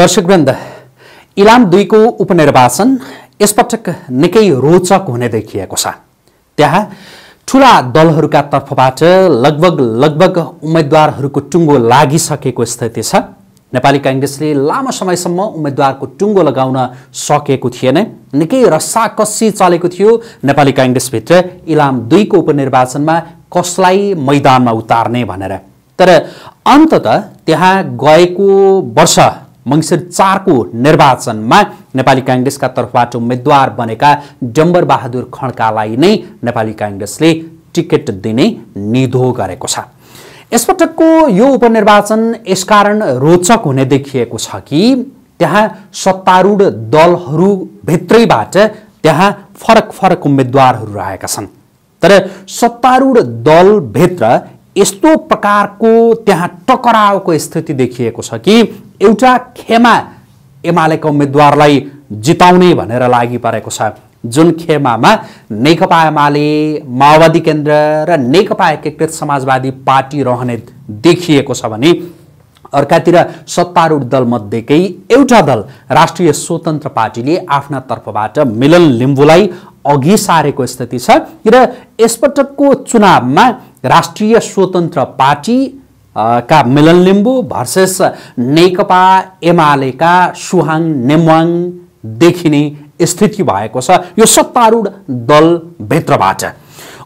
दर्शकवृन्द इलाम दुईको उपनिर्वाचन यसपटक निकै रोचक हुने देखिएको छ त्यहाँ ठुला दलहरूका तर्फबाट लगभग लगभग उम्मेद्वारहरूको टुङ्गो लागिसकेको स्थिति छ नेपाली काङ्ग्रेसले लामो समयसम्म उम्मेद्वारको टुङ्गो लगाउन सकेको थिएन निकै रस्साकस्सी चलेको थियो नेपाली काङ्ग्रेसभित्र इलाम दुईको उपनिर्वाचनमा कसलाई मैदानमा उतार्ने भनेर तर अन्तत त्यहाँ गएको वर्ष मङ्सिर चारको निर्वाचनमा नेपाली काङ्ग्रेसका तर्फबाट उम्मेद्वार बनेका डम्बर बहादुर खड्कालाई नै नेपाली काङ्ग्रेसले टिकट दिने निधो गरेको छ यसपटकको यो उपनिर्वाचन यसकारण रोचक हुने देखिएको छ कि त्यहाँ सत्तारूढ दलहरूभित्रैबाट त्यहाँ फरक फरक उम्मेद्वारहरू रहेका छन् तर सत्तारूढ दलभित्र यस्तो प्रकारको त्यहाँ टकरावको स्थिति देखिएको छ कि एउटा खेमा एमालेका उम्मेद्वारलाई जिताउने भनेर लागि परेको छ जुन खेमामा नेकपा एमाले माओवादी केन्द्र र नेकपा एकीकृत समाजवादी पार्टी रहने देखिएको छ भने अर्कातिर सत्तारूढ दलमध्येकै एउटा दल राष्ट्रिय स्वतन्त्र पार्टीले आफ्ना तर्फबाट मिलन लिम्बूलाई अघि सारेको स्थिति छ र यसपटकको चुनावमा राष्ट्रिय स्वतन्त्र पार्टी का मिलन लिम्बू भर्सेस नेकपा एमालेका सुहाङ नेमवाङ देखिने स्थिति भएको छ यो सत्तारूढ दलभित्रबाट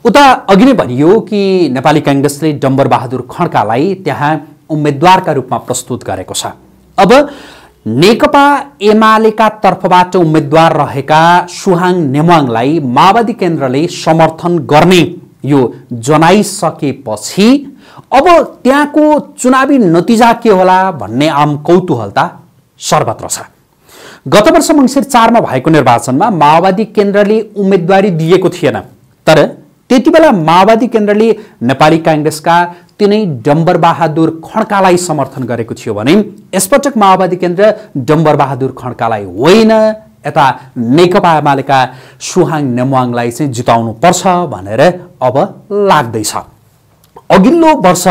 उता अघि नै भनियो कि नेपाली काङ्ग्रेसले डम्बरबहादुर खड्कालाई त्यहाँ उम्मेद्वारका रूपमा प्रस्तुत गरेको छ अब नेकपा एमालेका तर्फबाट उम्मेद्वार रहेका सुहाङ नेमाङलाई माओवादी केन्द्रले समर्थन गर्ने यो जनाइसकेपछि अब त्यहाँको चुनावी नतिजा के होला भन्ने आम कौतूहलता सर्वत्र छ गत वर्ष मङ्सिर चारमा भएको निर्वाचनमा माओवादी केन्द्रले उम्मेदवारी दिएको थिएन तर त्यति बेला माओवादी केन्द्रले नेपाली काङ्ग्रेसका तिनै डम्बरबहादुर खड्कालाई समर्थन गरेको थियो भने यसपटक माओवादी केन्द्र डम्बरबहादुर खड्कालाई होइन यता नेकपा एमालेका सुहाङ नेमवाङलाई चाहिँ जिताउनु पर्छ भनेर अब लाग्दैछ अघिल्लो वर्ष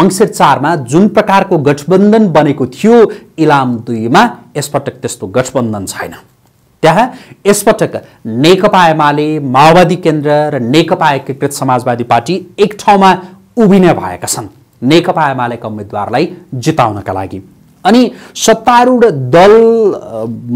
मङ्सिर चारमा जुन प्रकारको गठबन्धन बनेको थियो इलाम दुईमा यसपटक त्यस्तो गठबन्धन छैन त्यहाँ यसपटक नेकपा एमाले माओवादी केन्द्र र नेकपा एकीकृत समाजवादी पार्टी एक ठाउँमा उभिने भएका छन् नेकपा एमालेका उम्मेद्वारलाई जिताउनका लागि अनि सत्तारूढ दल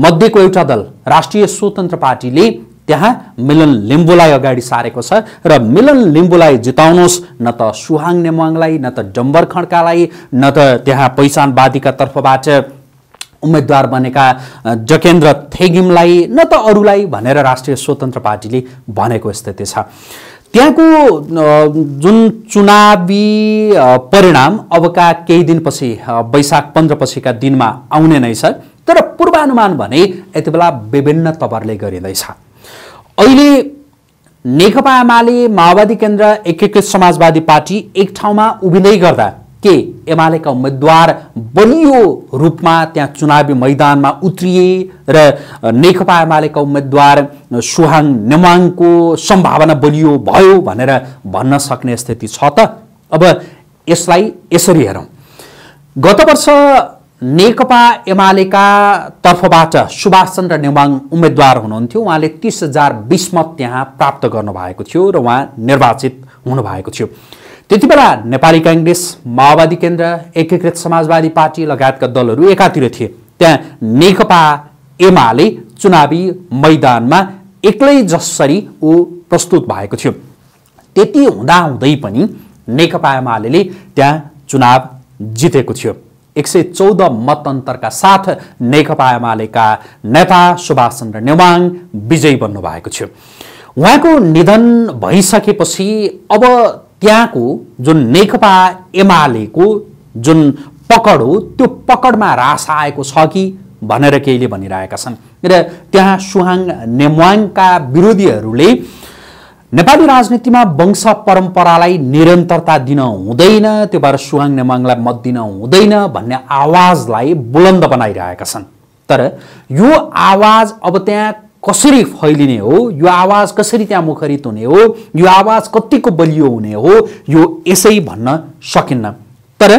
मध्येको एउटा दल राष्ट्रिय स्वतन्त्र पार्टीले त्यहाँ मिलन लिम्बुलाई अगाडि सारेको छ र मिलन लिम्बुलाई जिताउनुहोस् न त सुहाङ नेमाङलाई न त डम्बर खड्कालाई न त त्यहाँ पहिचानवादीका तर्फबाट उम्मेद्वार बनेका जकेन्द्र थेगिमलाई न त अरूलाई भनेर राष्ट्रिय स्वतन्त्र पार्टीले भनेको स्थिति छ त्यहाँको जुन चुनावी परिणाम अबका केही दिनपछि वैशाख पन्ध्रपछिका दिनमा आउने नै छ तर पूर्वानुमान भने यति बेला विभिन्न तवरले गरिँदैछ अहिले नेकपा एमाले माओवादी केन्द्र एकीकृत समाजवादी पार्टी एक ठाउँमा उभिँदै गर्दा के एमालेका उम्मेद्वार बलियो रूपमा त्यहाँ चुनावी मैदानमा उत्रिए र नेकपा एमालेका उम्मेद्वार सुहाङ नेमाङको सम्भावना बलियो भयो भनेर भन्न सक्ने स्थिति छ त अब यसलाई यसरी हेरौँ गत वर्ष नेकपा एमालेका तर्फबाट सुभाष चन्द्र नेवाङ उम्मेद्वार हुनुहुन्थ्यो उहाँले तिस हजार बिस मत त्यहाँ प्राप्त गर्नुभएको थियो र उहाँ निर्वाचित हुनुभएको थियो त्यति बेला नेपाली काङ्ग्रेस माओवादी केन्द्र एकीकृत समाजवादी पार्टी लगायतका दलहरू एकातिर थिए त्यहाँ नेकपा एमाले चुनावी मैदानमा एक्लै जसरी ऊ प्रस्तुत भएको थियो त्यति हुँदाहुँदै पनि नेकपा एमाले त्यहाँ चुनाव जितेको थियो एक सय चौध अन्तरका साथ नेकपा एमालेका नेता सुभाष चन्द्र नेवाङ विजयी बन्नुभएको थियो उहाँको निधन भइसकेपछि अब त्यहाँको जुन नेकपा एमालेको जुन पकड हो त्यो पकडमा रास आएको छ कि भनेर केहीले भनिरहेका छन् र त्यहाँ सुहाङ नेमवाङका विरोधीहरूले नेपाली राजनीतिमा वंश परम्परालाई निरन्तरता दिन हुँदैन त्यो भएर सुहाङ नेमाङलाई मत दिन हुँदैन भन्ने आवाजलाई बुलन्द बनाइरहेका छन् तर यो आवाज अब त्यहाँ कसरी फैलिने हो यो आवाज कसरी त्यहाँ मुखरित हुने हो यो आवाज कतिको बलियो हुने हो यो यसै भन्न सकिन्न तर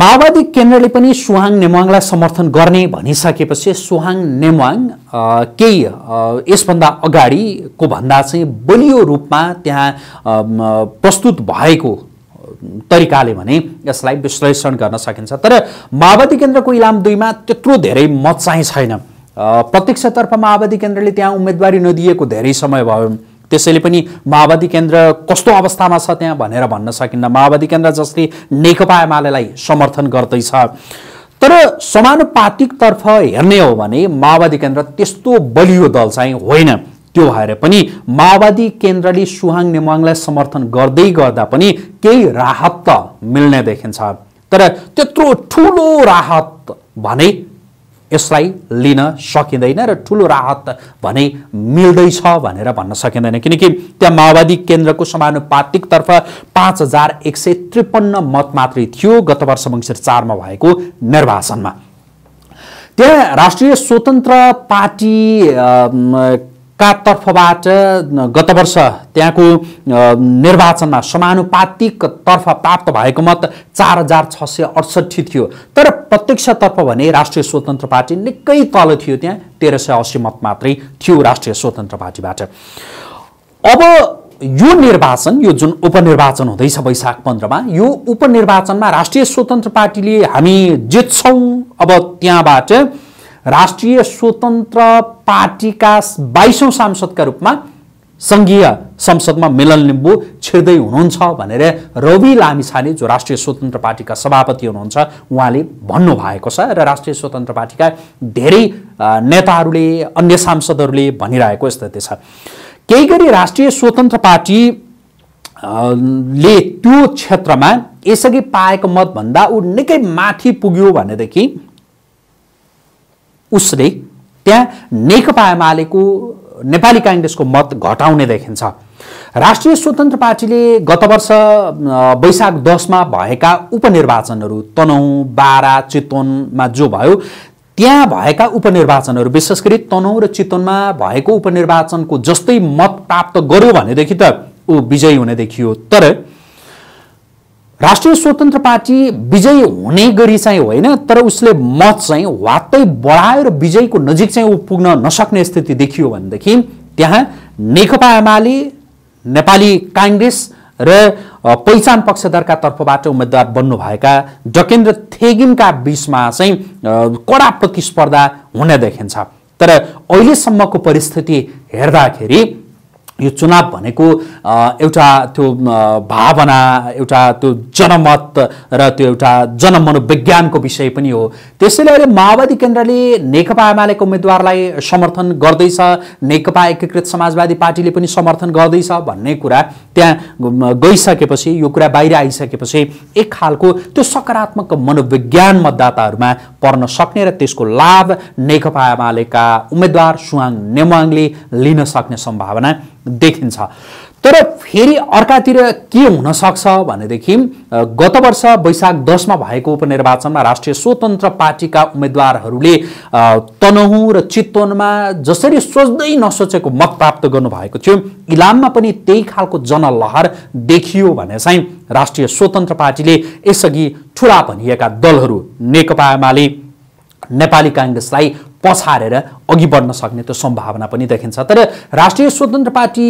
माओवादी केन्द्रले पनि सुहाङ नेवाङलाई समर्थन गर्ने भनिसकेपछि सुहाङ नेवाङ केही यसभन्दा अगाडिको भन्दा चाहिँ बलियो रूपमा त्यहाँ प्रस्तुत भएको तरिकाले भने यसलाई विश्लेषण गर्न सकिन्छ तर माओवादी केन्द्रको इलाम दुईमा त्यत्रो धेरै मत चाहिँ छैन प्रत्यक्षतर्फ माओवादी केन्द्रले त्यहाँ उम्मेदवारी नदिएको धेरै समय भयो त्यसैले पनि माओवादी केन्द्र कस्तो अवस्थामा छ त्यहाँ भनेर भन्न सकिन्न माओवादी केन्द्र जसले नेकपा एमालेलाई समर्थन गर्दैछ तर समानुपातिकतर्फ हेर्ने हो भने माओवादी केन्द्र त्यस्तो बलियो दल चाहिँ होइन त्यो भएर पनि माओवादी केन्द्रले सुहाङ नेमाङलाई समर्थन गर्दै गर्दा पनि केही राहत त मिल्ने देखिन्छ तर त्यत्रो ठुलो राहत भने यसलाई लिन सकिँदैन र ठुलो राहत भने मिल्दैछ भनेर भन्न सकिँदैन किनकि त्यहाँ माओवादी केन्द्रको समानुपातिकतर्फ पाँच हजार एक सय त्रिपन्न मत मात्रै थियो गत वर्ष मङ्सिर चारमा भएको निर्वाचनमा त्यहाँ राष्ट्रिय स्वतन्त्र पार्टी का तर्फबाट गत वर्ष त्यहाँको निर्वाचनमा समानुपातिक तर्फ प्राप्त भएको मत चार हजार छ सय अडसट्ठी थियो तर प्रत्यक्षतर्फ भने राष्ट्रिय स्वतन्त्र पार्टी निकै तल थियो त्यहाँ तेह्र सय असी मत मात्रै थियो राष्ट्रिय स्वतन्त्र पार्टीबाट अब यो निर्वाचन यो जुन उपनिर्वाचन हुँदैछ वैशाख पन्ध्रमा यो उपनिर्वाचनमा राष्ट्रिय स्वतन्त्र पार्टीले हामी जित्छौँ अब त्यहाँबाट राष्ट्रिय स्वतन्त्र पार्टीका बाइसौँ सांसदका रूपमा सङ्घीय संसदमा मिलन लिम्बू छिर्दै हुनुहुन्छ भनेर रवि लामिछाने जो राष्ट्रिय स्वतन्त्र पार्टीका सभापति हुनुहुन्छ उहाँले भन्नुभएको छ र राष्ट्रिय स्वतन्त्र पार्टीका धेरै नेताहरूले अन्य सांसदहरूले भनिरहेको स्थिति छ केही गरी राष्ट्रिय स्वतन्त्र पार्टी ले त्यो क्षेत्रमा यसअघि पाएको मतभन्दा ऊ निकै माथि पुग्यो भनेदेखि उसले त्यहाँ नेकपा एमालेको नेपाली काङ्ग्रेसको मत घटाउने देखिन्छ राष्ट्रिय स्वतन्त्र पार्टीले गत वर्ष वैशाख दसमा भएका उपनिर्वाचनहरू तनहुँ बारा चितवनमा जो भयो त्यहाँ भएका उपनिर्वाचनहरू विशेष गरी तनहुँ र चितवनमा भएको उपनिर्वाचनको जस्तै मत प्राप्त गर्यो भनेदेखि त ऊ विजयी हुने देखियो तर राष्ट्रिय स्वतन्त्र पार्टी विजयी हुने गरी चाहिँ होइन तर उसले मत चाहिँ वात्तै बढाएर विजयको नजिक चाहिँ ऊ पुग्न नसक्ने स्थिति देखियो भनेदेखि त्यहाँ नेकपा एमाले नेपाली काङ्ग्रेस र पहिचान पक्षधरका तर्फबाट उम्मेद्वार बन्नुभएका डकेन्द्र थेगिनका बिचमा चाहिँ कडा प्रतिस्पर्धा हुने देखिन्छ तर अहिलेसम्मको परिस्थिति हेर्दाखेरि यो चुनाव भनेको एउटा त्यो भावना एउटा त्यो जनमत र त्यो एउटा जनमनोविज्ञानको विषय पनि हो त्यसैले अहिले माओवादी केन्द्रले नेकपा एमालेको उम्मेदवारलाई समर्थन गर्दैछ नेकपा एकीकृत समाजवादी पार्टीले पनि समर्थन गर्दैछ भन्ने कुरा त्यहाँ गइसकेपछि यो कुरा बाहिर आइसकेपछि एक खालको त्यो सकारात्मक मनोविज्ञान मतदाताहरूमा पर्न सक्ने र त्यसको लाभ नेकपा एमालेका उम्मेद्वार सुहाङ नेमाङले लिन सक्ने सम्भावना देखिन्छ तर फेरि अर्कातिर के हुनसक्छ भनेदेखि गत वर्ष वैशाख दसमा भएको उपनिर्वाचनमा राष्ट्रिय स्वतन्त्र पार्टीका उम्मेदवारहरूले तनहुँ र चितवनमा जसरी सोच्दै नसोचेको मत प्राप्त गर्नुभएको थियो इलाममा पनि त्यही खालको जनलहर देखियो भने चाहिँ राष्ट्रिय स्वतन्त्र पार्टीले यसअघि ठुला भनिएका दलहरू नेकपा एमाले नेपाली काङ्ग्रेसलाई पछारेर अघि बढ्न सक्ने त्यो सम्भावना पनि देखिन्छ तर राष्ट्रिय स्वतन्त्र पार्टी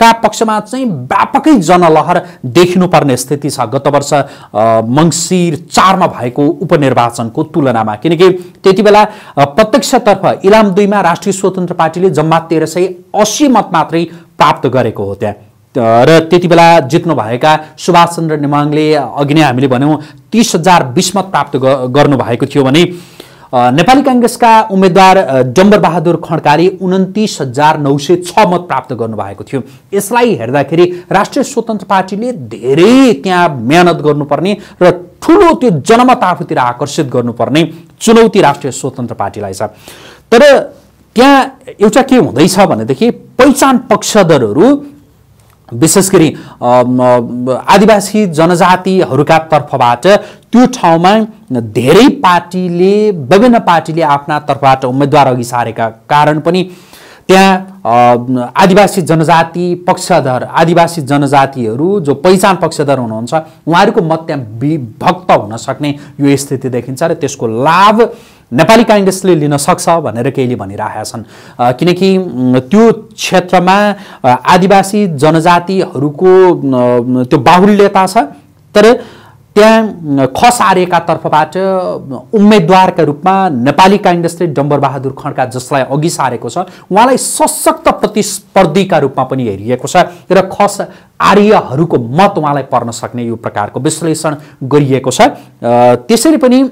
का पक्षमा चाहिँ व्यापकै जनलहर देखिनुपर्ने स्थिति छ गत वर्ष मङ्सिर चारमा भएको उपनिर्वाचनको तुलनामा किनकि त्यति बेला प्रत्यक्षतर्फ इलाम दुईमा राष्ट्रिय स्वतन्त्र पार्टीले जम्मा तेह्र सय असी मत मात्रै प्राप्त गरेको हो त्यहाँ र त्यति बेला जित्नुभएका सुभाष चन्द्र नेमाङले अघि नै हामीले भन्यौँ तिस हजार बिसमत प्राप्त गर्नुभएको थियो भने नेपाली काङ्ग्रेसका उम्मेद्वार डम्बरबहादुर खड्काले उन्तिस हजार नौ सय छ मत प्राप्त गर्नुभएको थियो यसलाई हेर्दाखेरि राष्ट्रिय स्वतन्त्र पार्टीले धेरै त्यहाँ मेहनत गर्नुपर्ने र ठुलो त्यो जनमत आफूतिर आकर्षित गर्नुपर्ने चुनौती राष्ट्रिय स्वतन्त्र पार्टीलाई छ तर त्यहाँ एउटा के हुँदैछ भनेदेखि पहिचान पक्षधरहरू विशेष गरी आदिवासी जनजातिहरूका तर्फबाट त्यो ठाउँमा धेरै पार्टीले विभिन्न पार्टीले आफ्ना तर्फबाट उम्मेदवार अघि सारेका कारण पनि त्यहाँ आदिवासी जनजाति पक्षधर आदिवासी जनजातिहरू जो पहिचान पक्षधर हुनुहुन्छ उहाँहरूको मत त्यहाँ विभक्त हुन सक्ने यो स्थिति देखिन्छ र त्यसको लाभ नेपाली काङ्ग्रेसले लिन सक्छ भनेर केहीले भनिरहेका छन् किनकि त्यो क्षेत्रमा आदिवासी जनजातिहरूको त्यो बाहुल्यता छ तर त्यहाँ खस आर्यका तर्फबाट उम्मेद्वारका रूपमा नेपाली काङ्ग्रेसले डम्बरबहादुर खड्का जसलाई अघि सारेको छ उहाँलाई सशक्त प्रतिस्पर्धीका रूपमा पनि हेरिएको छ र खस आर्यहरूको मत उहाँलाई पर्न सक्ने यो प्रकारको विश्लेषण गरिएको छ त्यसरी पनि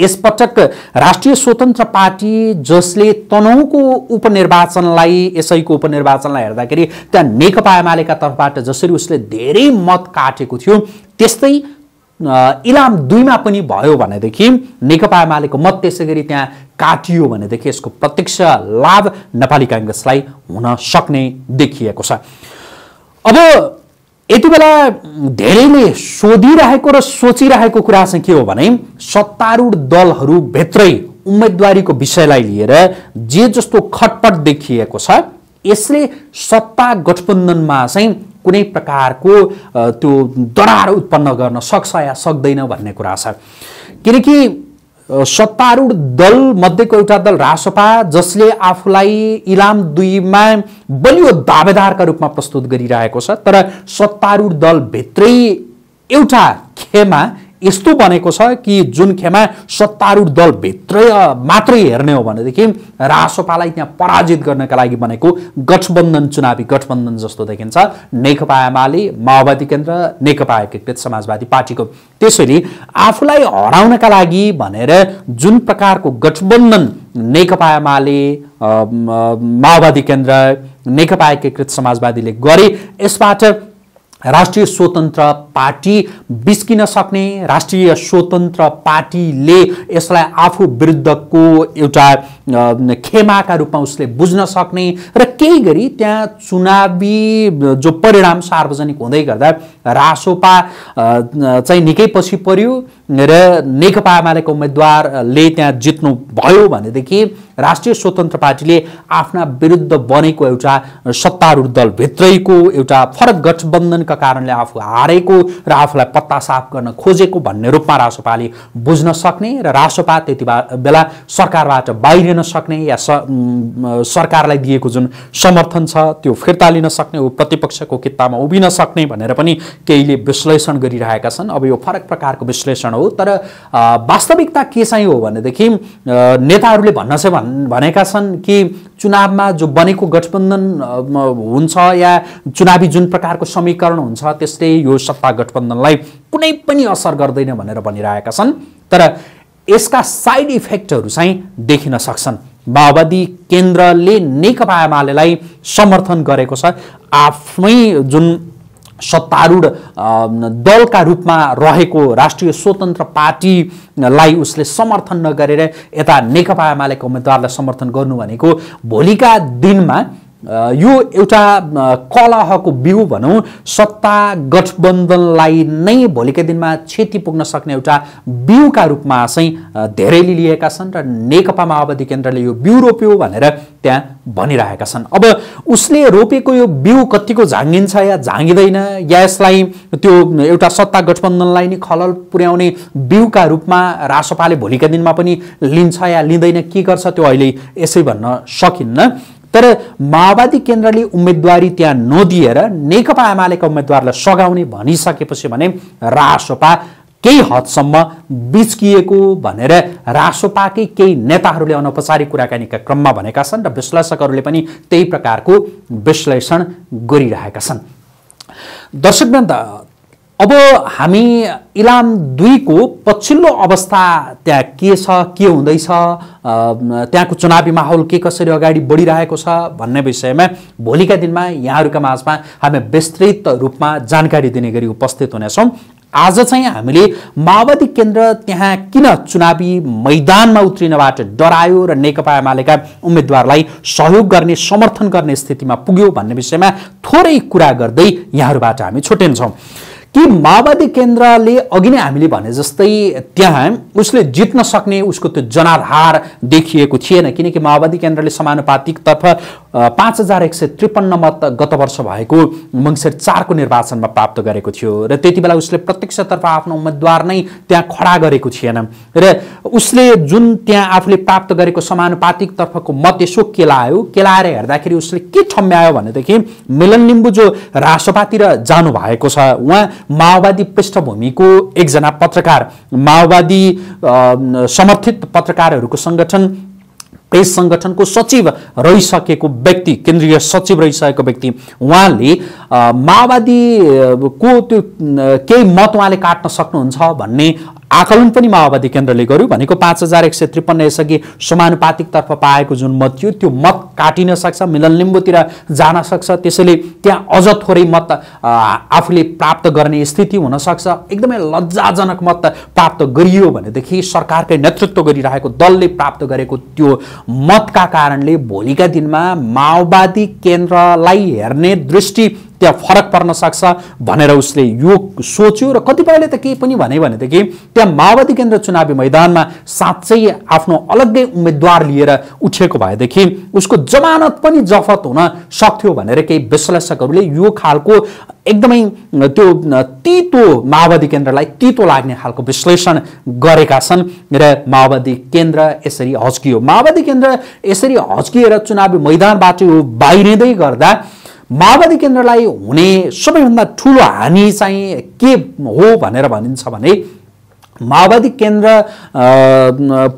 यसपटक राष्ट्रिय स्वतन्त्र पार्टी जसले तनहुँको उपनिर्वाचनलाई यसैको उपनिर्वाचनलाई हेर्दाखेरि त्यहाँ नेकपा एमालेका तर्फबाट जसरी उसले धेरै मत काटेको थियो त्यस्तै इलाम दुईमा पनि भयो भनेदेखि नेकपा एमालेको मत त्यसै गरी त्यहाँ काटियो भनेदेखि यसको प्रत्यक्ष लाभ नेपाली काङ्ग्रेसलाई हुन सक्ने देखिएको छ अब यति बेला धेरैले सोधिरहेको र सोचिरहेको कुरा चाहिँ के हो भने सत्तारूढ दलहरू भित्रै उम्मेदवारीको विषयलाई लिएर जे जस्तो खटपट देखिएको छ यसले सत्ता गठबन्धनमा चाहिँ कुनै प्रकारको त्यो दरार उत्पन्न गर्न सक्छ या सक्दैन भन्ने कुरा छ किनकि सत्तारूढ दल मध्येको एउटा दल रासपा जसले आफूलाई इलाम दुईमा बलियो दावेदारका रूपमा प्रस्तुत गरिरहेको छ तर सत्तारूढ दलभित्रै एउटा खेमा यस्तो बनेको छ कि जुन खेमा सत्तारूढ दलभित्र मात्रै हेर्ने हो भनेदेखि रासोपालाई त्यहाँ पराजित गर्नका लागि बनेको गठबन्धन चुनावी गठबन्धन जस्तो देखिन्छ नेकपा एमाले माओवादी केन्द्र नेकपा एकीकृत समाजवादी पार्टीको त्यसैले आफूलाई हराउनका लागि भनेर जुन प्रकारको गठबन्धन नेकपा एमाले माओवादी केन्द्र नेकपा एकीकृत समाजवादीले गरे यसबाट राष्ट्रिय स्वतन्त्र पार्टी बिस्किन सक्ने राष्ट्रिय स्वतन्त्र पार्टीले यसलाई आफू विरुद्धको एउटा खेमाका रूपमा उसले बुझ्न सक्ने र केही गरी त्यहाँ चुनावी जो परिणाम सार्वजनिक हुँदै गर्दा रासोपा चाहिँ निकै पछि पर्यो र नेकपा एमालेको उम्मेद्वारले त्यहाँ जित्नुभयो भनेदेखि राष्ट्रिय स्वतन्त्र पार्टीले आफ्ना विरुद्ध बनेको एउटा सत्तारूढ दलभित्रैको एउटा फरक गठबन्धनका कारणले आफू हारेको र आफूलाई पत्ता साफ गर्न खोजेको भन्ने रूपमा रासोपाले बुझ्न सक्ने र रासोपा त्यति बेला सरकारबाट बाहिरिन सक्ने या सरकारलाई दिएको जुन समर्थन छ त्यो फिर्ता लिन सक्ने ऊ प्रतिपक्षको किताबमा उभिन सक्ने भनेर पनि केहीले विश्लेषण गरिरहेका छन् अब यो फरक प्रकारको विश्लेषण हो तर वास्तविकता के चाहिँ हो भनेदेखि नेताहरूले भन्न चाहिँ भनेका छन् कि चुनावमा जो बनेको गठबन्धन हुन्छ या चुनावी जुन प्रकारको समीकरण हुन्छ त्यसले यो सत्ता गठबन्धनलाई कुनै पनि असर गर्दैन भनेर भनिरहेका छन् तर यसका साइड इफेक्टहरू चाहिँ देखिन सक्छन् माओवादी केन्द्रले नेकपा एमालेलाई समर्थन गरेको छ आफ्नै जुन सत्तारूढ दलका रूपमा रहेको राष्ट्रिय स्वतन्त्र पार्टीलाई उसले समर्थन नगरेर यता नेकपा एमालेको उम्मेदवारलाई समर्थन गर्नु भनेको भोलिका दिनमा यो एउटा कलहको बिउ भनौँ सत्ता गठबन्धनलाई नै भोलिका दिनमा क्षति पुग्न सक्ने एउटा बिउका रूपमा चाहिँ धेरैले लिएका छन् र नेकपा माओवादी केन्द्रले यो बिउ रोप्यो भनेर त्यहाँ भनिरहेका छन् अब उसले रोपेको यो बिउ कतिको झाँगिन्छ या झाँगिँदैन या यसलाई त्यो एउटा सत्ता गठबन्धनलाई नै खलल पुर्याउने बिउका रूपमा रासोपाले भोलिका दिनमा पनि लिन्छ या लिँदैन के गर्छ त्यो अहिले यसै भन्न सकिन्न तर माओवादी केन्द्रले उम्मेदवारी त्यहाँ नदिएर नेकपा एमालेका उम्मेद्वारलाई सघाउने भनिसकेपछि भने रासोपा केही हदसम्म बिच्किएको भनेर रासोपाकै केही नेताहरूले अनौपचारिक कुराकानीका क्रममा भनेका छन् र विश्लेषकहरूले पनि त्यही प्रकारको विश्लेषण गरिरहेका छन् दर्शकवृन्द अब हामी इलाम दुईको पछिल्लो अवस्था त्यहाँ के छ के हुँदैछ त्यहाँको चुनावी माहौल के कसरी अगाडि बढिरहेको छ भन्ने विषयमा भोलिका दिनमा यहाँहरूका माझमा हामी विस्तृत रूपमा जानकारी दिने गरी उपस्थित हुनेछौँ आज चाहिँ हामीले माओवादी केन्द्र त्यहाँ किन चुनावी मैदानमा उत्रिनबाट डरायो र नेकपा एमालेका उम्मेद्वारलाई सहयोग गर्ने समर्थन गर्ने स्थितिमा पुग्यो भन्ने विषयमा थोरै कुरा गर्दै यहाँहरूबाट हामी छुटिन्छौँ कि माओवादी केन्द्रले अघि नै हामीले भने जस्तै त्यहाँ उसले जित्न सक्ने उसको त्यो जनाधार देखिएको थिएन किनकि माओवादी केन्द्रले समानुपातिकतर्फ पाँच हजार एक सय त्रिपन्न मत गत वर्ष भएको मङ्सिर चारको निर्वाचनमा प्राप्त गरेको थियो र त्यति बेला उसले प्रत्यक्षतर्फ आफ्नो उम्मेद्वार नै त्यहाँ खडा गरेको थिएन र उसले जुन त्यहाँ आफूले प्राप्त गरेको समानुपातिकतर्फको मत यसो केलायो केलाएर हेर्दाखेरि उसले के ठम्ब्यायो भनेदेखि मिलन लिम्बू जो रासोपातिर जानुभएको छ उहाँ माओवादी पृष्ठभूमिको एकजना पत्रकार माओवादी समर्थित पत्रकारहरूको सङ्गठन प्रेस सङ्गठनको सचिव रहिसकेको व्यक्ति केन्द्रीय सचिव रहिसकेको व्यक्ति उहाँले माओवादीको त्यो केही मत उहाँले काट्न सक्नुहुन्छ भन्ने आकलन पनि माओवादी केन्द्रले गर्यो भनेको पाँच हजार एक सय त्रिपन्न यसअघि समानुपातिकतर्फ पाएको जुन मत थियो त्यो मत काटिन सक्छ मिलन लिम्बूतिर जान सक्छ त्यसैले त्यहाँ अझ थोरै मत आफूले प्राप्त गर्ने स्थिति हुनसक्छ एकदमै लज्जाजनक मत प्राप्त गरियो भनेदेखि सरकारकै नेतृत्व गरिरहेको दलले प्राप्त गरेको त्यो मतका कारणले भोलिका दिनमा माओवादी केन्द्रलाई हेर्ने दृष्टि त्यहाँ फरक पर्न सक्छ भनेर उसले यो सोच्यो र कतिपयले त केही पनि भने भनेदेखि त्यहाँ माओवादी केन्द्र चुनावी मैदानमा साँच्चै आफ्नो अलग्गै उम्मेद्वार लिएर उठेको भएदेखि उसको जमानत पनि जफत हुन सक्थ्यो भनेर केही विश्लेषकहरूले यो खालको एकदमै त्यो तितो माओवादी केन्द्रलाई तितो लाग्ने खालको विश्लेषण गरेका छन् र माओवादी केन्द्र यसरी हस्कियो माओवादी केन्द्र यसरी हस्किएर चुनावी मैदानबाट यो बाहिरिँदै गर्दा माओवादी केन्द्रलाई हुने सबैभन्दा ठुलो हानि चाहिँ के हो भनेर भनिन्छ भने माओवादी केन्द्र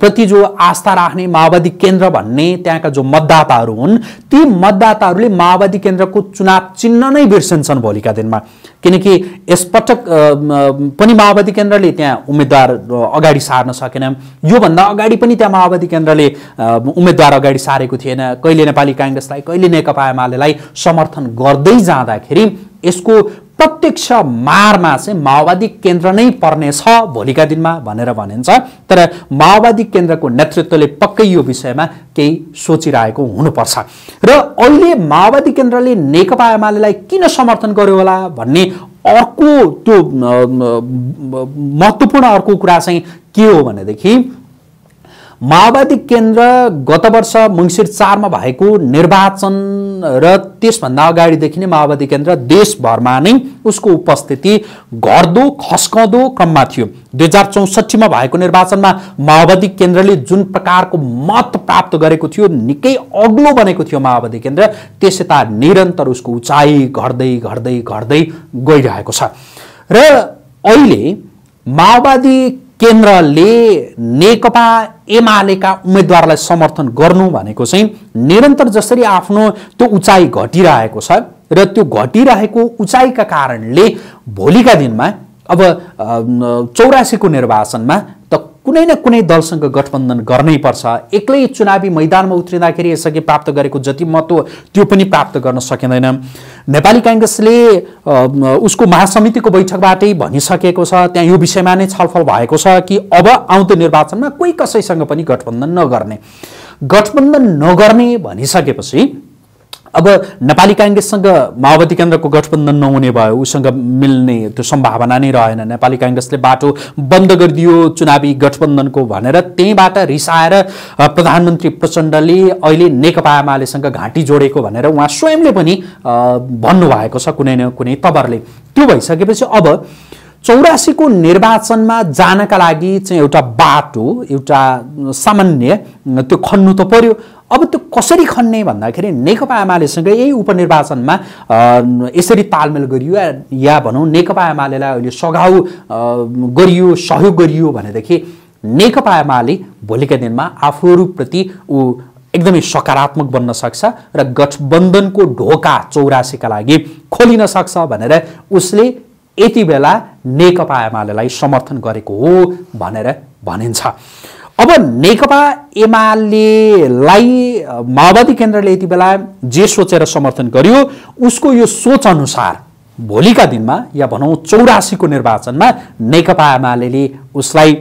प्रति जो आस्था राख्ने माओवादी केन्द्र भन्ने त्यहाँका जो मतदाताहरू हुन् ती मतदाताहरूले माओवादी केन्द्रको चुनाव चिन्ह नै बिर्सिन्छन् भोलिका दिनमा किनकि यसपटक पनि माओवादी केन्द्रले त्यहाँ उम्मेद्वार अगाडि सार्न सकेन योभन्दा अगाडि पनि त्यहाँ माओवादी केन्द्रले उम्मेद्वार अगाडि सारेको थिएन कहिले नेपाली काङ्ग्रेसलाई कहिले नेकपा एमालेलाई समर्थन गर्दै जाँदाखेरि यसको प्रत्यक्ष मारमा चाहिँ माओवादी केन्द्र नै पर्नेछ भोलिका दिनमा भनेर भनिन्छ तर माओवादी केन्द्रको नेतृत्वले पक्कै यो विषयमा केही सोचिरहेको हुनुपर्छ र अहिले माओवादी केन्द्रले नेकपा एमालेलाई किन समर्थन गर्यो होला भन्ने अर्को त्यो महत्त्वपूर्ण अर्को कुरा चाहिँ के हो भनेदेखि माओवादी केन्द्र गत वर्ष मङ्सिर चारमा भएको निर्वाचन र त्यसभन्दा अगाडिदेखि नै माओवादी केन्द्र देशभरमा नै उसको उपस्थिति घट्दो खस्काउँदो क्रममा थियो दुई हजार चौसठीमा भएको निर्वाचनमा माओवादी केन्द्रले जुन प्रकारको मत प्राप्त गरेको थियो निकै अग्लो बनेको थियो माओवादी केन्द्र त्यसयता निरन्तर उसको उचाइ घट्दै घट्दै घट्दै गइरहेको छ र अहिले माओवादी केन्द्रले नेकपा एमालेका उम्मेद्वारलाई समर्थन गर्नु भनेको चाहिँ निरन्तर जसरी आफ्नो त्यो उचाइ घटिरहेको छ र त्यो घटिरहेको उचाइका कारणले भोलिका दिनमा अब चौरासीको निर्वाचनमा त कुनै न कुनै दलसँग गठबन्धन गर्नै पर्छ एक्लै चुनावी मैदानमा उत्रिँदाखेरि यसअघि प्राप्त गरेको जति महत्त्व त्यो पनि प्राप्त गर्न सकिँदैन नेपाली काङ्ग्रेसले उसको महासमितिको बैठकबाटै भनिसकेको छ त्यहाँ यो विषयमा नै छलफल भएको छ कि अब आउँदो निर्वाचनमा कोही कसैसँग पनि गठबन्धन नगर्ने गठबन्धन नगर्ने भनिसकेपछि अब नेपाली काङ्ग्रेससँग माओवादी केन्द्रको गठबन्धन नहुने भयो उसँग मिल्ने त्यो सम्भावना नै रहेन नेपाली काङ्ग्रेसले बाटो बन्द गरिदियो चुनावी गठबन्धनको भनेर त्यहीँबाट रिसाएर प्रधानमन्त्री प्रचण्डले अहिले नेकपा एमालेसँग घाँटी जोडेको भनेर उहाँ स्वयंले पनि भन्नुभएको छ कुनै न कुनै तबरले त्यो भइसकेपछि अब चौरासीको निर्वाचनमा जानका लागि चाहिँ एउटा बाटो एउटा सामान्य त्यो खन्नु त पर्यो अब त्यो कसरी खन्ने भन्दाखेरि नेकपा एमालेसँग यही उपनिर्वाचनमा यसरी तालमेल गरियो या भनौँ नेकपा एमालेलाई अहिले सघाउ गरियो सहयोग गरियो भनेदेखि नेकपा एमाले भोलिका दिनमा आफूहरूप्रति ऊ एकदमै सकारात्मक बन्न सक्छ र गठबन्धनको ढोका चौरासीका लागि खोलिन सक्छ भनेर उसले यति बेला नेकपा एमालेलाई समर्थन गरेको हो भनेर भनिन्छ अब नेकपा एमालेलाई माओवादी केन्द्रले यति बेला जे सोचेर समर्थन गर्यो उसको यो सोच अनुसार भोलिका दिनमा या भनौँ चौरासीको निर्वाचनमा नेकपा एमाले उसलाई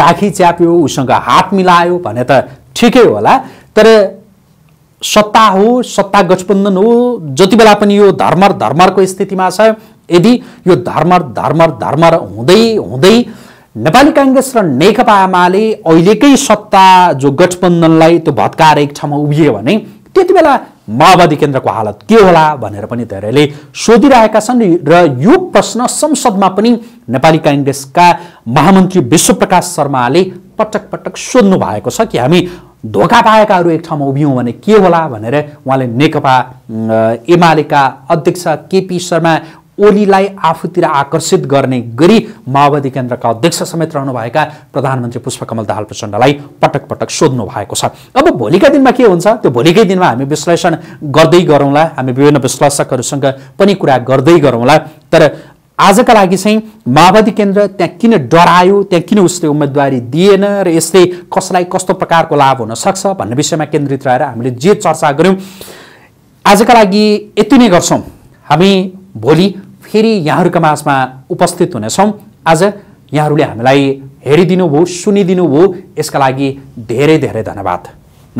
काखी च्याप्यो उसँग हात मिलायो भने त ठिकै होला तर सत्ता हो सत्ता गठबन्धन हो जति बेला पनि यो धर्मर धर्मरको स्थितिमा छ यदि यो धर्मर धर्मर धर्मर हुँदै हुँदै नेपाली काङ्ग्रेस र नेकपा एमाले अहिलेकै सत्ता जो गठबन्धनलाई त्यो भत्काएर एक ठाउँमा उभियो भने त्यति बेला माओवादी केन्द्रको हालत के होला भनेर पनि धेरैले सोधिरहेका छन् र यो प्रश्न संसदमा पनि नेपाली काङ्ग्रेसका महामन्त्री विश्वप्रकाश शर्माले पटक पटक सोध्नु भएको छ कि हामी धोका पाएकाहरू एक ठाउँमा उभियौँ भने के होला भनेर उहाँले नेकपा एमालेका अध्यक्ष केपी शर्मा ओलीलाई आफूतिर आकर्षित गर्ने गरी माओवादी केन्द्रका अध्यक्ष समेत रहनुभएका प्रधानमन्त्री पुष्पकमल दाहाल प्रचण्डलाई पटक पटक सोध्नु भएको छ अब भोलिका दिनमा के हुन्छ त्यो भोलिकै दिनमा हामी विश्लेषण गर्दै गरौँला हामी विभिन्न विश्लेषकहरूसँग पनि कुरा गर्दै गरौँला तर आजका लागि चाहिँ माओवादी केन्द्र त्यहाँ किन डरायो त्यहाँ किन उसले उम्मेदवारी दिएन र यसले कसलाई कस्तो प्रकारको लाभ हुनसक्छ भन्ने विषयमा केन्द्रित रहेर हामीले जे चर्चा गऱ्यौँ आजका लागि यति नै गर्छौँ हामी भोलि फेरि यहाँहरूका माझमा उपस्थित हुनेछौँ आज यहाँहरूले हामीलाई हेरिदिनु भयो सुनिदिनु भयो यसका लागि धेरै धेरै धन्यवाद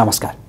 नमस्कार